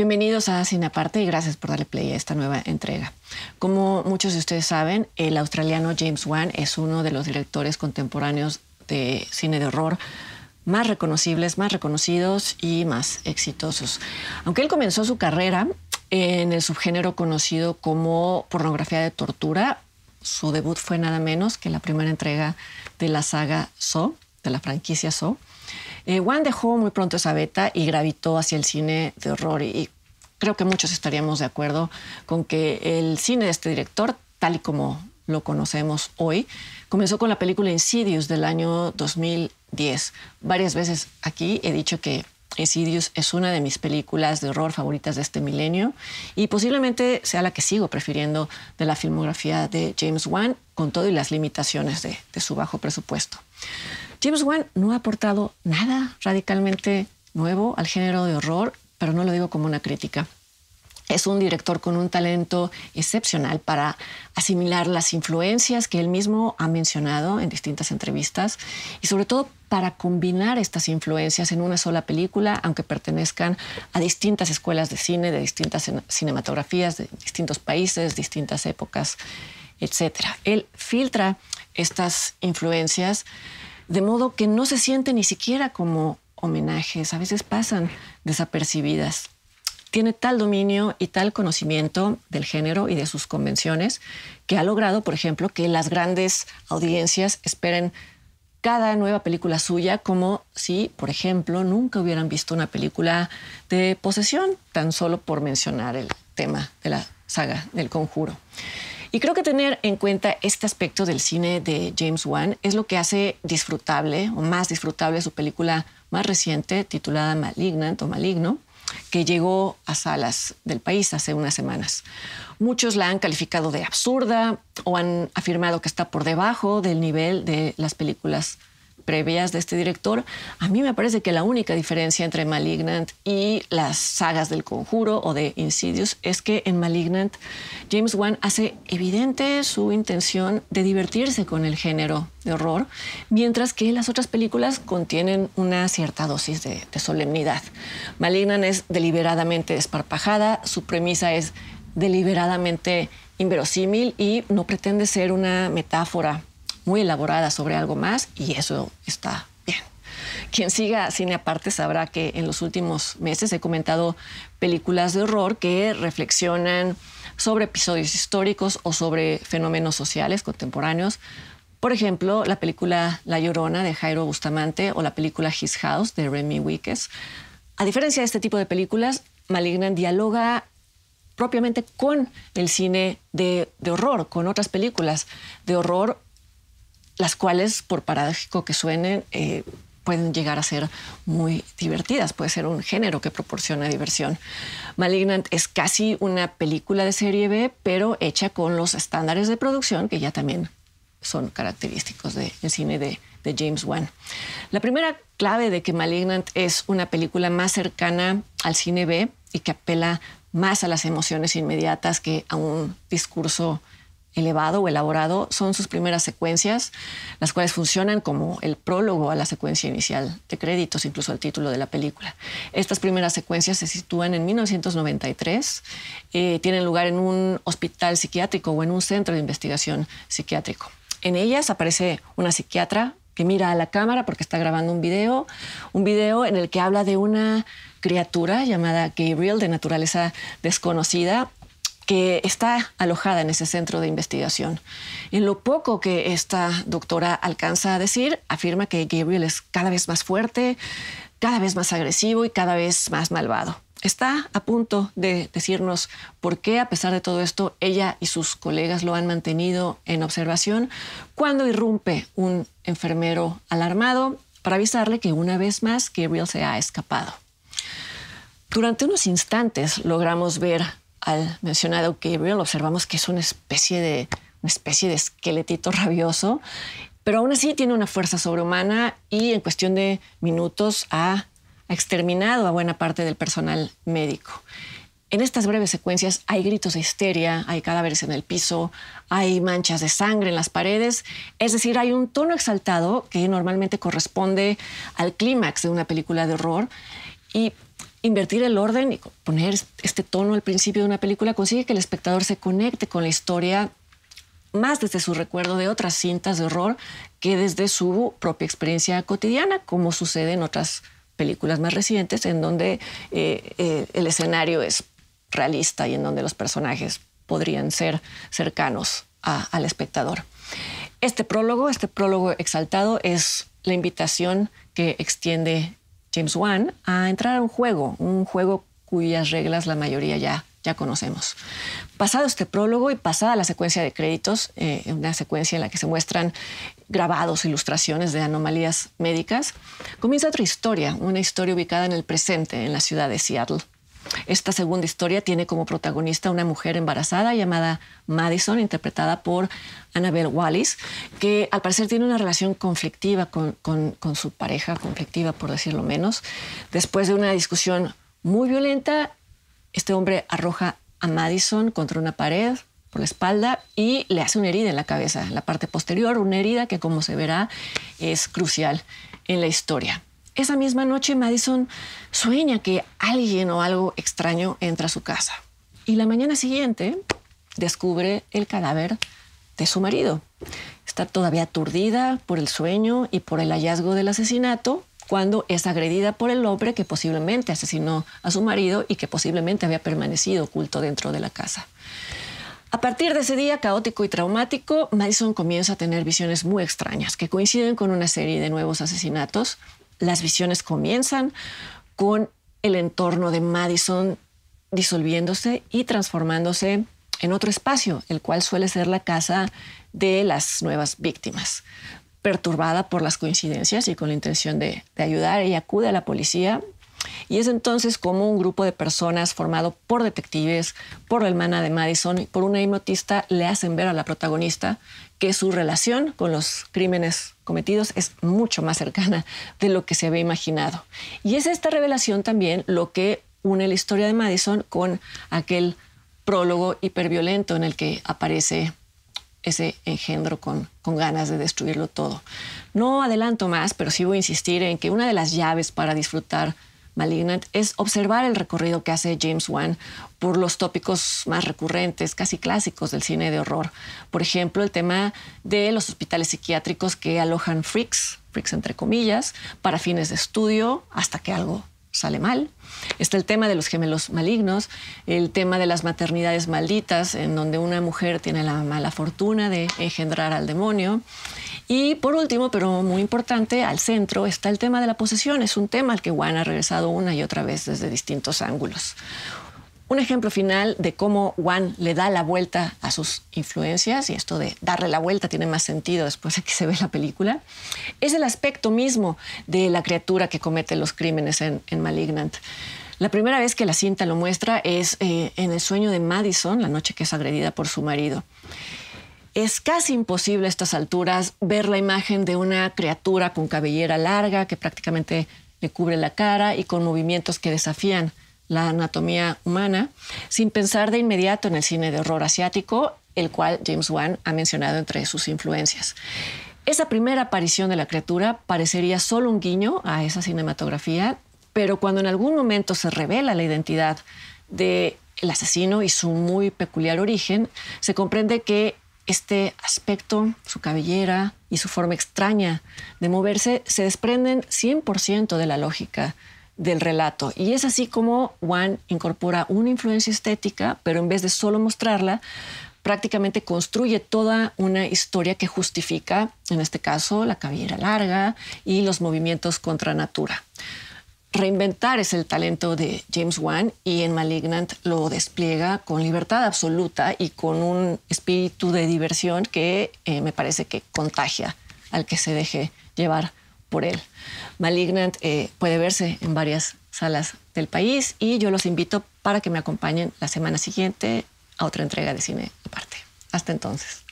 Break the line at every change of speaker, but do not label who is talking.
Bienvenidos a Cine y gracias por darle play a esta nueva entrega. Como muchos de ustedes saben, el australiano James Wan es uno de los directores contemporáneos de cine de horror más reconocibles, más reconocidos y más exitosos. Aunque él comenzó su carrera en el subgénero conocido como pornografía de tortura, su debut fue nada menos que la primera entrega de la saga So, de la franquicia So, eh, dejó muy pronto esa beta y gravitó hacia el cine de horror y creo que muchos estaríamos de acuerdo con que el cine de este director, tal y como lo conocemos hoy, comenzó con la película Insidious del año 2010. Varias veces aquí he dicho que Insidious es una de mis películas de horror favoritas de este milenio y posiblemente sea la que sigo prefiriendo de la filmografía de James Wan, con todo y las limitaciones de su bajo presupuesto. James Wan no ha aportado nada radicalmente nuevo al género de horror, pero no lo digo como una crítica. Es un director con un talento excepcional para asimilar las influencias que él mismo ha mencionado en distintas entrevistas y sobre todo para combinar estas influencias en una sola película, aunque pertenezcan a distintas escuelas de cine, de distintas cinematografías, de distintos países, distintas épocas, etc. Él filtra estas influencias de modo que no se siente ni siquiera como homenajes, a veces pasan desapercibidas. Tiene tal dominio y tal conocimiento del género y de sus convenciones que ha logrado, por ejemplo, que las grandes audiencias esperen cada nueva película suya como si, por ejemplo, nunca hubieran visto una película de posesión, tan solo por mencionar el tema de la saga del conjuro. Y creo que tener en cuenta este aspecto del cine de James Wan es lo que hace disfrutable o más disfrutable su película más reciente titulada Malignant o Maligno, que llegó a salas del país hace unas semanas. Muchos la han calificado de absurda o han afirmado que está por debajo del nivel de las películas previas de este director, a mí me parece que la única diferencia entre Malignant y las sagas del conjuro o de Insidious es que en Malignant James Wan hace evidente su intención de divertirse con el género de horror, mientras que las otras películas contienen una cierta dosis de, de solemnidad. Malignant es deliberadamente desparpajada, su premisa es deliberadamente inverosímil y no pretende ser una metáfora muy elaborada sobre algo más y eso está bien. Quien siga cine aparte sabrá que en los últimos meses he comentado películas de horror que reflexionan sobre episodios históricos o sobre fenómenos sociales contemporáneos. Por ejemplo, la película La Llorona de Jairo Bustamante o la película His House de Remy Wickes. A diferencia de este tipo de películas, Malignan dialoga propiamente con el cine de, de horror, con otras películas de horror las cuales, por paradójico que suenen, eh, pueden llegar a ser muy divertidas, puede ser un género que proporciona diversión. Malignant es casi una película de serie B, pero hecha con los estándares de producción que ya también son característicos del cine de, de James Wan. La primera clave de que Malignant es una película más cercana al cine B y que apela más a las emociones inmediatas que a un discurso elevado o elaborado son sus primeras secuencias, las cuales funcionan como el prólogo a la secuencia inicial de créditos, incluso al título de la película. Estas primeras secuencias se sitúan en 1993, eh, tienen lugar en un hospital psiquiátrico o en un centro de investigación psiquiátrico. En ellas aparece una psiquiatra que mira a la cámara porque está grabando un video, un video en el que habla de una criatura llamada Gabriel de naturaleza desconocida que está alojada en ese centro de investigación. En lo poco que esta doctora alcanza a decir, afirma que Gabriel es cada vez más fuerte, cada vez más agresivo y cada vez más malvado. Está a punto de decirnos por qué, a pesar de todo esto, ella y sus colegas lo han mantenido en observación cuando irrumpe un enfermero alarmado para avisarle que una vez más Gabriel se ha escapado. Durante unos instantes logramos ver al mencionado Gabriel, observamos que es una especie de, una especie de esqueletito rabioso, pero aún así tiene una fuerza sobrehumana y en cuestión de minutos ha exterminado a buena parte del personal médico. En estas breves secuencias hay gritos de histeria, hay cadáveres en el piso, hay manchas de sangre en las paredes, es decir, hay un tono exaltado que normalmente corresponde al clímax de una película de horror y invertir el orden y poner este tono al principio de una película consigue que el espectador se conecte con la historia más desde su recuerdo de otras cintas de horror que desde su propia experiencia cotidiana, como sucede en otras películas más recientes, en donde eh, eh, el escenario es realista y en donde los personajes podrían ser cercanos al espectador. Este prólogo, este prólogo exaltado, es la invitación que extiende James Wan a entrar a un juego, un juego cuyas reglas la mayoría ya, conocemos. Pasado este prólogo y pasada la secuencia de créditos, eh, una secuencia en la que se muestran grabados, ilustraciones de anomalías médicas, comienza otra historia, una historia ubicada en el presente, en la ciudad de Seattle. Esta segunda historia tiene como protagonista una mujer embarazada llamada Madison, interpretada por Annabel Wallis, que al parecer tiene una relación conflictiva con, con su pareja, conflictiva por decirlo menos. Después de una discusión muy violenta, este hombre arroja a Madison contra una pared, por la espalda y le hace una herida en la cabeza, en la parte posterior, una herida que como se verá es crucial en la historia. Esa misma noche Madison sueña que alguien o algo extraño entra a su casa. Y la mañana siguiente descubre el cadáver de su marido. Está todavía aturdida por el sueño y por el hallazgo del asesinato cuando es agredida por el hombre que posiblemente asesinó a su marido y que posiblemente había permanecido oculto dentro de la casa. A partir de ese día caótico y traumático, Madison comienza a tener visiones muy extrañas que coinciden con una serie de nuevos asesinatos las visiones comienzan con el entorno de Madison disolviéndose y transformándose en otro espacio, el cual suele ser la casa de las nuevas víctimas. Perturbada por las coincidencias y con la intención de, ayudar, ella acude a la policía y es entonces como un grupo de personas formado por detectives, por la hermana de Madison y por una hipnotista le hacen ver a la protagonista que su relación con los crímenes cometidos es mucho más cercana de lo que se había imaginado. Y es esta revelación también lo que une la historia de Madison con aquel prólogo hiperviolento en el que aparece ese engendro con, con, ganas de destruirlo todo. No adelanto más, pero sí voy a insistir en que una de las llaves para disfrutar Malignant es observar el recorrido que hace James Wan por los tópicos más recurrentes, casi clásicos del cine de horror. Por ejemplo, el tema de los hospitales psiquiátricos que alojan freaks, freaks entre comillas, para fines de estudio hasta que algo sale mal. Está el tema de los gemelos malignos, el tema de las maternidades malditas, en donde una mujer tiene la mala fortuna de engendrar al demonio, y por último, pero muy importante, al centro está el tema de la posesión. Es un tema al que Juan ha regresado una y otra vez desde distintos ángulos. Un ejemplo final de cómo Juan le da la vuelta a sus influencias, y esto de darle la vuelta tiene más sentido después de que se ve la película, es el aspecto mismo de la criatura que comete los crímenes en, Malignant. La primera vez que la cinta lo muestra es eh, en el sueño de Madison, la noche que es agredida por su marido. Es casi imposible a estas alturas ver la imagen de una criatura con cabellera larga que prácticamente le cubre la cara y con movimientos que desafían la anatomía humana, sin pensar de inmediato en el cine de horror asiático, el cual James Wan ha mencionado entre sus influencias. Esa primera aparición de la criatura parecería solo un guiño a esa cinematografía, pero cuando en algún momento se revela la identidad de el asesino y su muy peculiar origen, se comprende que este aspecto, su cabellera y su forma extraña de moverse se desprenden 100% de la lógica del relato. Y es así como Juan incorpora una influencia estética, pero en vez de solo mostrarla, prácticamente construye toda una historia que justifica, en este caso, la cabellera larga y los movimientos contra natura. Reinventar es el talento de James Wan y en Malignant lo despliega con libertad absoluta y con un espíritu de diversión que eh, me parece que contagia al que se deje llevar por él. Malignant eh, puede verse en varias salas del país y yo los invito para que me acompañen la semana siguiente a otra entrega de cine aparte. Hasta entonces.